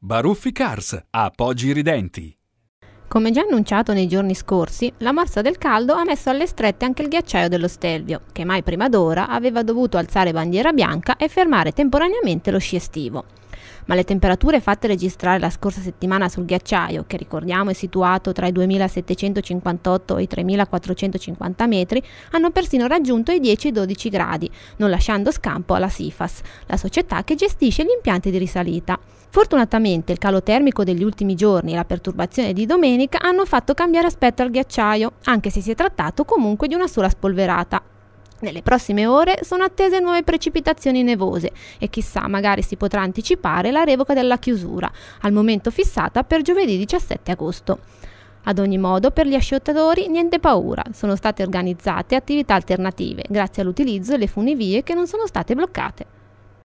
Baruffi Cars, a poggi ridenti. Come già annunciato nei giorni scorsi, la morsa del caldo ha messo alle strette anche il ghiacciaio dello Stelvio, che mai prima d'ora aveva dovuto alzare bandiera bianca e fermare temporaneamente lo sci estivo ma le temperature fatte registrare la scorsa settimana sul ghiacciaio, che ricordiamo è situato tra i 2758 e i 3450 metri, hanno persino raggiunto i 10-12 gradi, non lasciando scampo alla SIFAS, la società che gestisce gli impianti di risalita. Fortunatamente il calo termico degli ultimi giorni e la perturbazione di domenica hanno fatto cambiare aspetto al ghiacciaio, anche se si è trattato comunque di una sola spolverata. Nelle prossime ore sono attese nuove precipitazioni nevose e chissà magari si potrà anticipare la revoca della chiusura, al momento fissata per giovedì 17 agosto. Ad ogni modo, per gli asciuttatori niente paura, sono state organizzate attività alternative grazie all'utilizzo delle funivie che non sono state bloccate.